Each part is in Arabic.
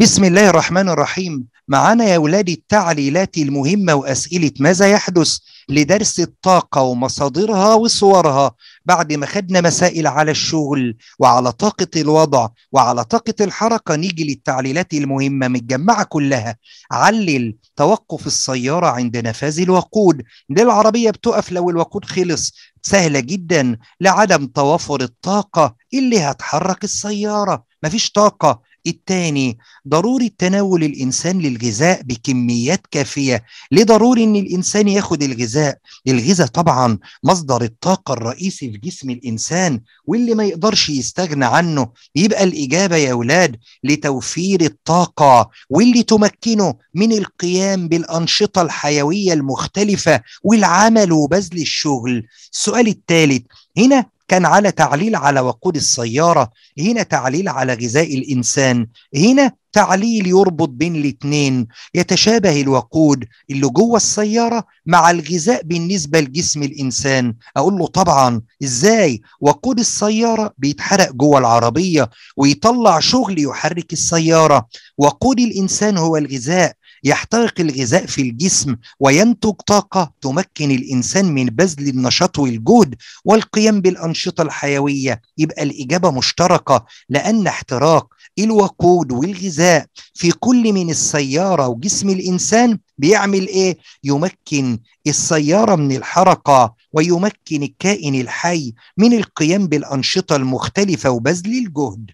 بسم الله الرحمن الرحيم معانا يا ولادي التعليلات المهمة وأسئلة ماذا يحدث لدرس الطاقة ومصادرها وصورها بعد ما خدنا مسائل على الشغل وعلى طاقة الوضع وعلى طاقة الحركة نيجي للتعليلات المهمة متجمعة كلها علل توقف السيارة عند نفاذ الوقود العربية بتقف لو الوقود خلص سهلة جدا لعدم توافر الطاقة اللي هتحرك السيارة مفيش طاقة الثاني ضروري تناول الإنسان للغذاء بكميات كافية ليه ضروري أن الإنسان ياخد الغذاء الغذاء طبعا مصدر الطاقة الرئيسي في جسم الإنسان واللي ما يقدرش يستغنى عنه يبقى الإجابة يا أولاد لتوفير الطاقة واللي تمكنه من القيام بالأنشطة الحيوية المختلفة والعمل وبذل الشغل السؤال الثالث هنا كان على تعليل على وقود السيارة هنا تعليل على غذاء الإنسان هنا تعليل يربط بين الاتنين يتشابه الوقود اللي جوه السيارة مع الغذاء بالنسبة لجسم الإنسان أقول له طبعا إزاي وقود السيارة بيتحرق جوه العربية ويطلع شغل يحرك السيارة وقود الإنسان هو الغذاء يحترق الغذاء في الجسم وينتج طاقة تمكن الإنسان من بذل النشاط والجهد والقيام بالأنشطة الحيوية يبقى الإجابة مشتركة لأن احتراق الوقود والغذاء في كل من السيارة وجسم الإنسان بيعمل إيه؟ يمكن السيارة من الحركة ويمكن الكائن الحي من القيام بالأنشطة المختلفة وبذل الجهد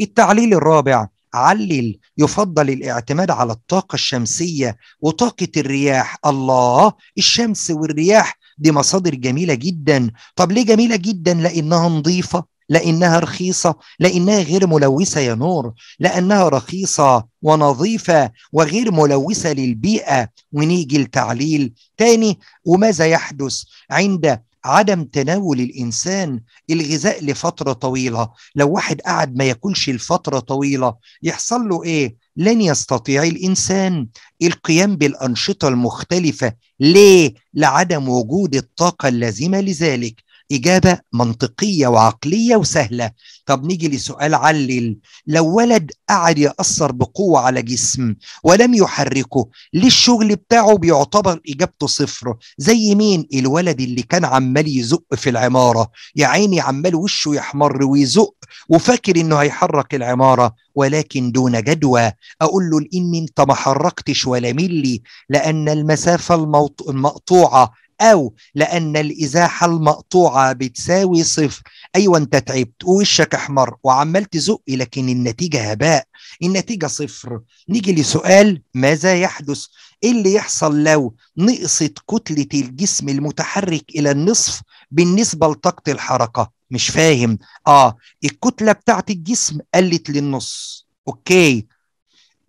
التعليل الرابع علل يفضل الاعتماد على الطاقة الشمسية وطاقة الرياح الله الشمس والرياح دي مصادر جميلة جدا طب ليه جميلة جدا لأنها نظيفة لأنها رخيصة لأنها غير ملوثة يا نور لأنها رخيصة ونظيفة وغير ملوثة للبيئة ونيجي لتعليل تاني وماذا يحدث عند عدم تناول الانسان الغذاء لفتره طويله لو واحد قعد ما ياكلش لفتره طويله يحصل له ايه لن يستطيع الانسان القيام بالانشطه المختلفه ليه لعدم وجود الطاقه اللازمه لذلك إجابة منطقية وعقلية وسهلة طب نيجي لسؤال علل لو ولد قعد يأثر بقوة على جسم ولم يحركه ليه الشغل بتاعه بيعتبر إجابته صفر زي مين الولد اللي كان عمال يزق في العمارة يا عيني عمال وشه يحمر ويزق وفاكر إنه هيحرك العمارة ولكن دون جدوى أقول له إن أنت ما حركتش ولا ملي لأن المسافة المقطوعة أو لأن الإزاحة المقطوعة بتساوي صفر أيوة أنت تعبت ووشك أحمر وعمال تزق لكن النتيجة هباء النتيجة صفر نيجي لسؤال ماذا يحدث إيه اللي يحصل لو نقصت كتلة الجسم المتحرك إلى النصف بالنسبة لطاقة الحركة مش فاهم آه الكتلة بتاعت الجسم قلت للنص أوكي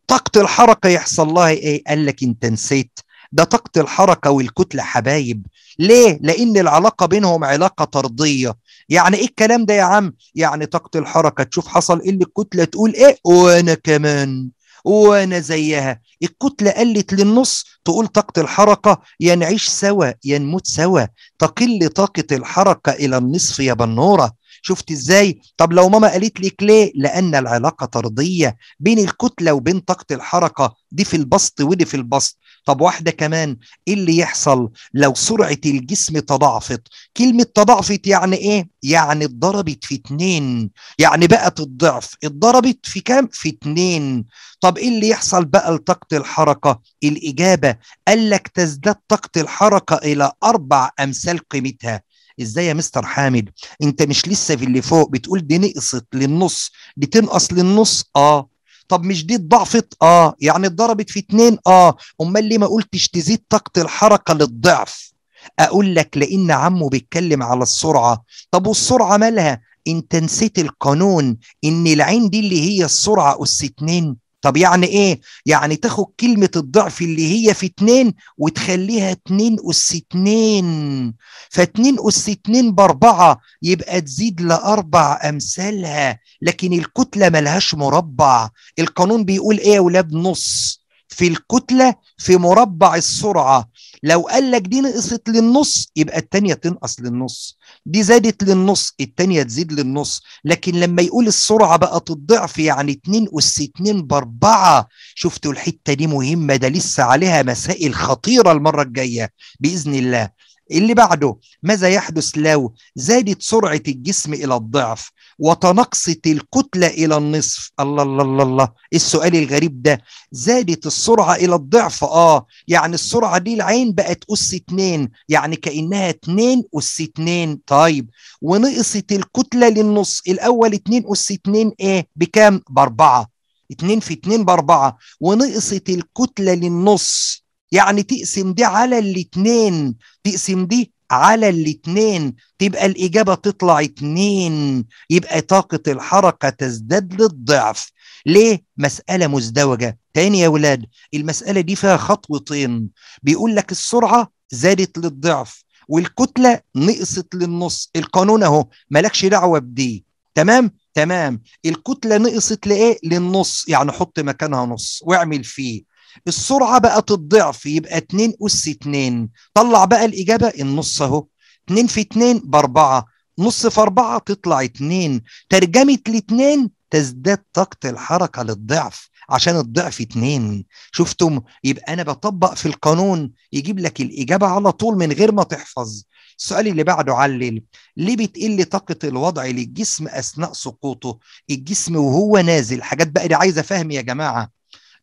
طاقة الحركة يحصل لها إيه قال لك أنت نسيت ده طاقة الحركة والكتلة حبايب ليه؟ لأن العلاقة بينهم علاقة طردية يعني إيه الكلام ده يا عم؟ يعني طاقة الحركة تشوف حصل إيه الكتلة تقول إيه؟ وأنا كمان وانا زيها الكتلة قلت للنص تقول طاقة الحركة ينعيش سوا ينموت سوا تقل طاقة الحركة إلى النصف يا بنورة شفت ازاي طب لو ماما قالت لك ليه لان العلاقه طرديه بين الكتله وبين طاقه الحركه دي في البسط ودي في البسط طب واحده كمان ايه اللي يحصل لو سرعه الجسم تضاعفت كلمه تضاعفت يعني ايه يعني اتضربت في اتنين يعني بقت الضعف اتضربت في كام في اتنين طب ايه اللي يحصل بقى لطاقه الحركه الاجابه قال لك تزداد طاقه الحركه الى اربع امثال قيمتها ازاي يا مستر حامد انت مش لسه في اللي فوق بتقول دي نقصت للنص دي تنقص للنص اه طب مش دي اتضعفت اه يعني اتضربت في اتنين اه امال ليه ما قلتش تزيد طاقه الحركه للضعف اقول لك لان عمه بيتكلم على السرعه طب والسرعه مالها انت نسيت القانون ان العين دي اللي هي السرعه اس اتنين طب يعني ايه؟ يعني تاخد كلمة الضعف اللي هي في اتنين وتخليها اتنين أس اتنين فاتنين أس اتنين بأربعة يبقى تزيد لأربع أمثالها لكن الكتلة ملهاش مربع القانون بيقول ايه يا ولاد نص في الكتلة في مربع السرعة لو قال لك دي نقصت للنص يبقى الثانيه تنقص للنص دي زادت للنص الثانيه تزيد للنص لكن لما يقول السرعه بقت الضعف يعني 2 اس 2 باربعه شفتوا الحته دي مهمه ده لسه عليها مسائل خطيره المره الجايه باذن الله اللي بعده ماذا يحدث لو زادت سرعة الجسم إلى الضعف وتنقصت الكتلة إلى النصف الله الله الله الله إيه السؤال الغريب ده زادت السرعة إلى الضعف آه يعني السرعة دي العين بقت أس اتنين يعني كأنها اتنين أس اتنين طيب ونقصت الكتلة للنص الأول اتنين أس اتنين إيه بكام بأربعة اتنين في اتنين بأربعة ونقصت الكتلة للنص يعني تقسم دي على الاتنين تقسم دي على الاتنين تبقى الإجابة تطلع اتنين يبقى طاقة الحركة تزداد للضعف ليه؟ مسألة مزدوجة تاني يا ولاد المسألة دي فيها خطوتين بيقول لك السرعة زادت للضعف والكتلة نقصت للنص القانون اهو مالكش دعوة بدي تمام؟ تمام الكتلة نقصت لإيه؟ للنص يعني حط مكانها نص واعمل فيه السرعه بقت الضعف يبقى 2 اس 2 طلع بقى الاجابه النص اهو 2 في 2 ب 4 نص في 4 تطلع 2 ترجمه الاثنين تزداد طاقه الحركه للضعف عشان الضعف 2 شفتم يبقى انا بطبق في القانون يجيب لك الاجابه على طول من غير ما تحفظ السؤال اللي بعده علل ليه بتقل طاقه الوضع للجسم اثناء سقوطه الجسم وهو نازل حاجات بقى دي عايزه فهم يا جماعه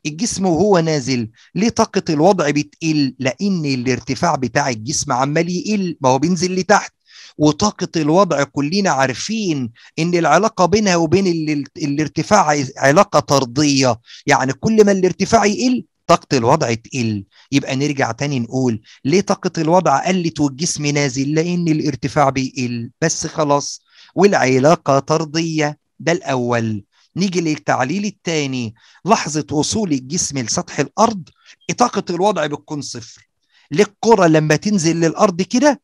الجسم وهو نازل ليه طاقه الوضع بتقل لان الارتفاع بتاع الجسم عمال يقل ما هو بينزل لتحت وطاقة الوضع كلنا عارفين ان العلاقة بينها وبين الارتفاع علاقة طردية يعني كل ما الارتفاع يقل طاقة الوضع تقل يبقى نرجع تاني نقول ليه طاقة الوضع قلت والجسم نازل لان الارتفاع بيقل بس خلاص والعلاقة طردية ده الأول نيجي للتعليل الثاني لحظة وصول الجسم لسطح الأرض طاقة الوضع بتكون صفر للكرة لما تنزل للأرض كده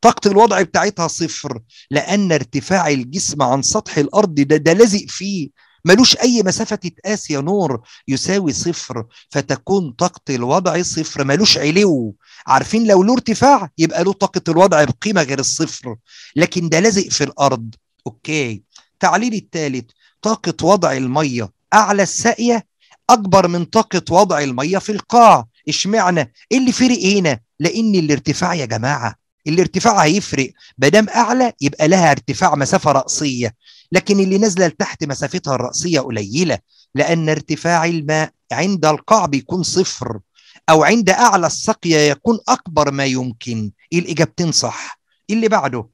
طاقة الوضع بتاعتها صفر لأن ارتفاع الجسم عن سطح الأرض ده ده لازق فيه ملوش أي مسافة تتقاس يا نور يساوي صفر فتكون طاقة الوضع صفر ملوش علو عارفين لو له ارتفاع يبقى له طاقة الوضع بقيمة غير الصفر لكن ده لازق في الأرض أوكي التعليل الثالث طاقه وضع الميه اعلى الساقيه اكبر من طاقه وضع الميه في القاع اشمعنى ايه اللي فرق هنا لان الارتفاع يا جماعه الارتفاع هيفرق مادام اعلى يبقى لها ارتفاع مسافه راسيه لكن اللي نازله لتحت مسافتها الراسيه قليله لان ارتفاع الماء عند القاع بيكون صفر او عند اعلى السقيه يكون اكبر ما يمكن الاجابتين صح اللي بعده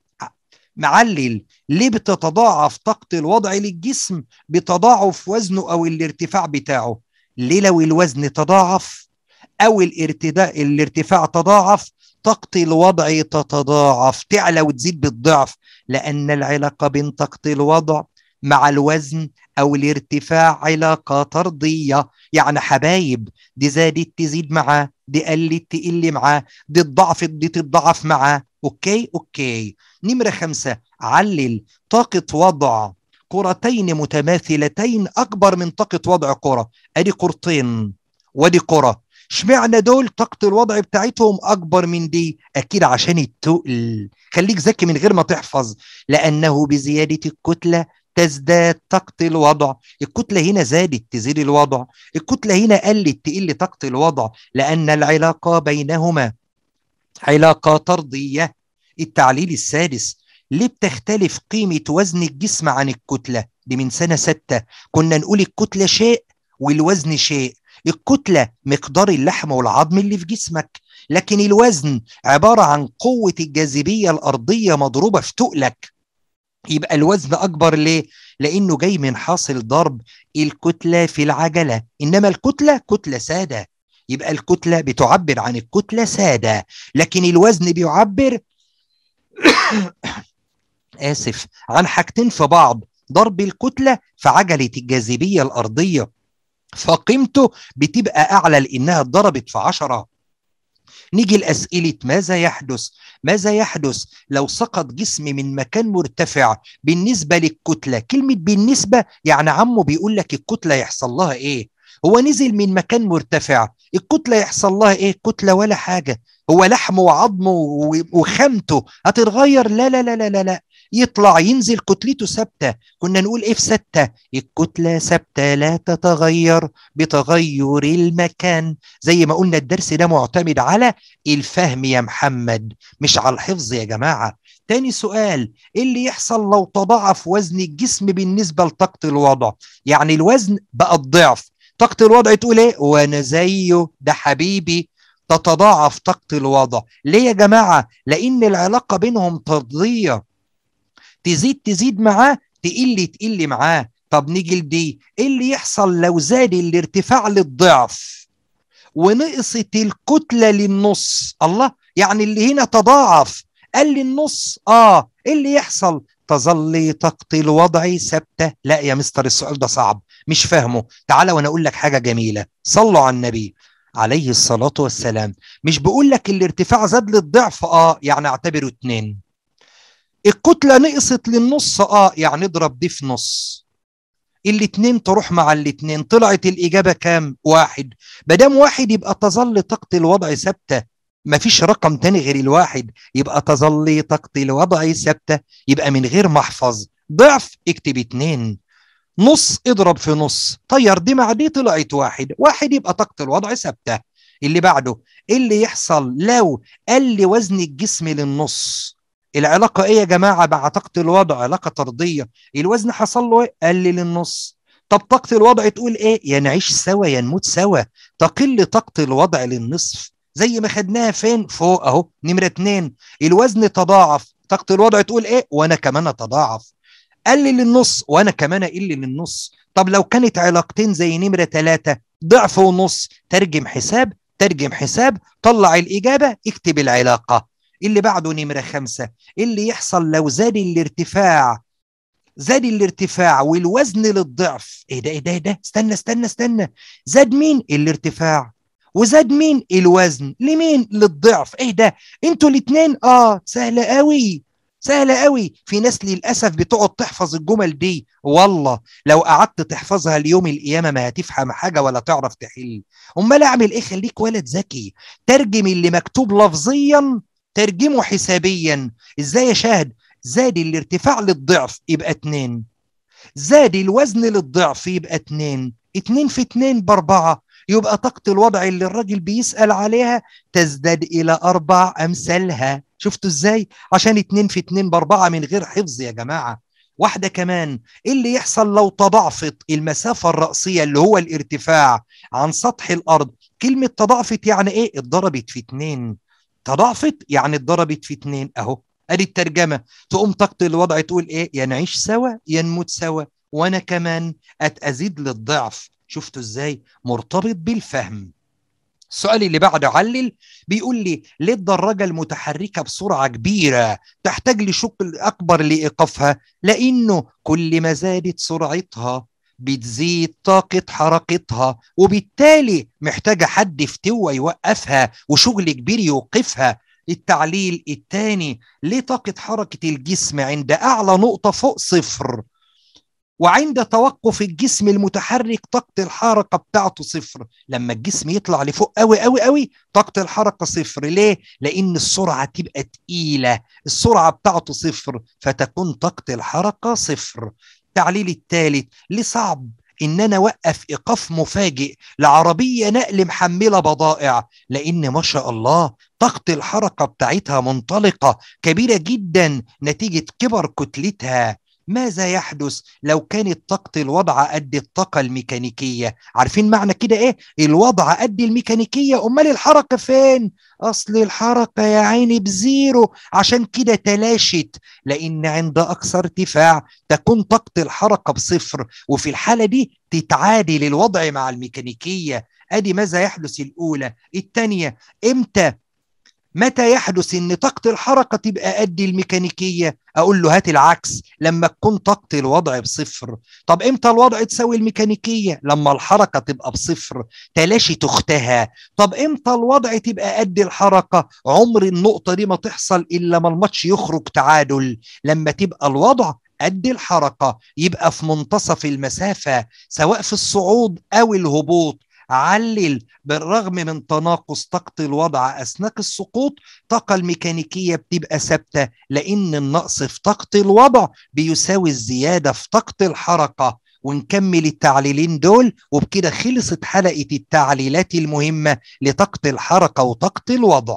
معلل ليه بتتضاعف طاقة الوضع للجسم بتضاعف وزنه أو الارتفاع بتاعه ليه لو الوزن تضاعف أو الارتداء الارتفاع تضاعف طاقة الوضع تتضاعف تعلى وتزيد بالضعف لأن العلاقة بين طاقة الوضع مع الوزن أو الارتفاع علاقة طردية يعني حبايب دي زادت تزيد معاه دي قلت تقل معاه دي الضعف دي تتضعف معاه أوكي أوكي نمرة خمسة علل طاقة وضع كرتين متماثلتين أكبر من طاقة وضع كرة أدي كرتين وأدي كرة اشمعنى دول طاقة الوضع بتاعتهم أكبر من دي أكيد عشان التقل خليك ذكي من غير ما تحفظ لأنه بزيادة الكتلة تزداد طاقة الوضع الكتلة هنا زادت تزيد الوضع الكتلة هنا قلت تقل طاقة الوضع لأن العلاقة بينهما علاقة طردية التعليل السادس ليه بتختلف قيمة وزن الجسم عن الكتلة؟ دي من سنة ستة كنا نقول الكتلة شيء والوزن شيء الكتلة مقدار اللحم والعظم اللي في جسمك لكن الوزن عبارة عن قوة الجاذبية الأرضية مضروبة في تقلك يبقى الوزن أكبر ليه؟ لأنه جاي من حاصل ضرب الكتلة في العجلة إنما الكتلة كتلة سادة يبقى الكتلة بتعبر عن الكتلة سادة لكن الوزن بيعبر اسف عن حاجتين في بعض ضرب الكتله في عجله الجاذبيه الارضيه فقيمته بتبقى اعلى لانها اتضربت في 10 نيجي لاسئله ماذا يحدث ماذا يحدث لو سقط جسم من مكان مرتفع بالنسبه للكتله كلمه بالنسبه يعني عمه بيقول لك الكتله يحصل لها ايه هو نزل من مكان مرتفع الكتله يحصل لها ايه كتله ولا حاجه هو لحمه وعظمه وخامته هتتغير لا لا لا لا لا, يطلع ينزل كتلته ثابته كنا نقول اف إيه ستة الكتله ثابته لا تتغير بتغير المكان زي ما قلنا الدرس ده معتمد على الفهم يا محمد مش على الحفظ يا جماعه تاني سؤال ايه اللي يحصل لو تضاعف وزن الجسم بالنسبه لطاقه الوضع يعني الوزن بقى الضعف طاقه الوضع تقول ايه وانا زيه ده حبيبي تتضاعف طاقة الوضع ليه يا جماعة لأن العلاقة بينهم تضيع تزيد تزيد معاه تقل تقل معاه طب نيجي لدي ايه اللي يحصل لو زاد الارتفاع للضعف ونقصت الكتلة للنص الله يعني اللي هنا تضاعف قال لي النص اه ايه اللي يحصل تظل طاقة الوضع ثابتة لا يا مستر السؤال ده صعب مش فاهمه تعالى وانا اقول لك حاجة جميلة صلوا على النبي عليه الصلاة والسلام مش بقول لك الارتفاع زاد للضعف اه يعني اعتبره اتنين الكتلة نقصت للنص اه يعني اضرب دي في نص الاتنين تروح مع الاتنين طلعت الإجابة كام واحد بدام واحد يبقى تظل طاقة الوضع ثابتة مفيش رقم تاني غير الواحد يبقى تظل طاقة الوضع ثابتة يبقى من غير محفظ ضعف اكتب اتنين نص اضرب في نص طير دي مع دي طلعت واحد واحد يبقى طاقة الوضع ثابتة اللي بعده ايه اللي يحصل لو قل وزن الجسم للنص العلاقة ايه يا جماعة مع طاقة الوضع علاقة طردية الوزن حصل له ايه قل للنص طب طاقة الوضع تقول ايه يا نعيش سوا يا نموت سوا تقل طاقة الوضع للنصف زي ما خدناها فين فوق اهو نمرة اتنين الوزن تضاعف طاقة الوضع تقول ايه وانا كمان اتضاعف قلل النص وانا كمان اقلل للنص طب لو كانت علاقتين زي نمره ثلاثه ضعف ونص ترجم حساب ترجم حساب طلع الاجابه اكتب العلاقه اللي بعده نمره خمسه اللي يحصل لو زاد الارتفاع زاد الارتفاع والوزن للضعف ايه ده ايه ده ايه ده استنى استنى استنى زاد مين الارتفاع وزاد مين الوزن لمين للضعف ايه ده انتوا الاثنين اه سهله قوي سهلة قوي في ناس للأسف بتقعد تحفظ الجمل دي والله لو قعدت تحفظها ليوم القيامة ما هتفهم حاجة ولا تعرف تحل أمال أعمل إيه خليك ولد ذكي ترجم اللي مكتوب لفظيا ترجمه حسابيا إزاي يا شاهد زاد الارتفاع للضعف يبقى اتنين زاد الوزن للضعف يبقى اتنين اتنين في اتنين باربعة يبقى طاقة الوضع اللي الراجل بيسأل عليها تزداد إلى أربع أمثالها شفتوا ازاي عشان اتنين في اتنين باربعة من غير حفظ يا جماعة واحدة كمان ايه اللي يحصل لو تضاعفت المسافة الرأسية اللي هو الارتفاع عن سطح الأرض كلمة تضاعفت يعني ايه اتضربت في اتنين تضاعفت يعني اتضربت في اتنين اهو ادي الترجمة تقوم تقتل الوضع تقول ايه يا نعيش سوا يا نموت سوا وانا كمان اتأزيد للضعف شفتوا ازاي مرتبط بالفهم السؤال اللي بعده علل بيقول لي ليه الدراجة المتحركة بسرعة كبيرة تحتاج لشكل أكبر لإيقافها لأنه كل ما زادت سرعتها بتزيد طاقة حركتها وبالتالي محتاجة حد فتوة يوقفها وشغل كبير يوقفها التعليل الثاني ليه طاقة حركة الجسم عند أعلى نقطة فوق صفر وعند توقف الجسم المتحرك طاقة الحركة بتاعته صفر لما الجسم يطلع لفوق قوي قوي قوي طاقة الحركة صفر ليه؟ لأن السرعة تبقى تقيلة السرعة بتاعته صفر فتكون طاقة الحركة صفر التعليل الثالث ليه صعب ان انا اوقف ايقاف مفاجئ لعربيه نقل محمله بضائع لان ما شاء الله طاقه الحركه بتاعتها منطلقه كبيره جدا نتيجه كبر كتلتها ماذا يحدث لو كانت طاقة الوضع قد الطاقة الميكانيكية عارفين معنى كده ايه الوضع قد الميكانيكية امال الحركة فين اصل الحركة يا عيني بزيرو عشان كده تلاشت لان عند اقصى ارتفاع تكون طاقة الحركة بصفر وفي الحالة دي تتعادل الوضع مع الميكانيكية ادي ماذا يحدث الاولى الثانية امتى متى يحدث ان طاقه الحركه تبقى قد الميكانيكيه اقول له هات العكس لما تكون طاقه الوضع بصفر طب امتى الوضع تساوي الميكانيكيه لما الحركه تبقى بصفر تلاشي تختها طب امتى الوضع تبقى قد الحركه عمر النقطه دي ما تحصل الا ما الماتش يخرج تعادل لما تبقى الوضع قد الحركه يبقى في منتصف المسافه سواء في الصعود او الهبوط علل بالرغم من تناقص طاقة الوضع أثناء السقوط الطاقة الميكانيكية بتبقى ثابتة لأن النقص في طاقة الوضع بيساوي الزيادة في طاقة الحركة ونكمل التعليلين دول وبكده خلصت حلقة التعليلات المهمة لطاقة الحركة وطاقة الوضع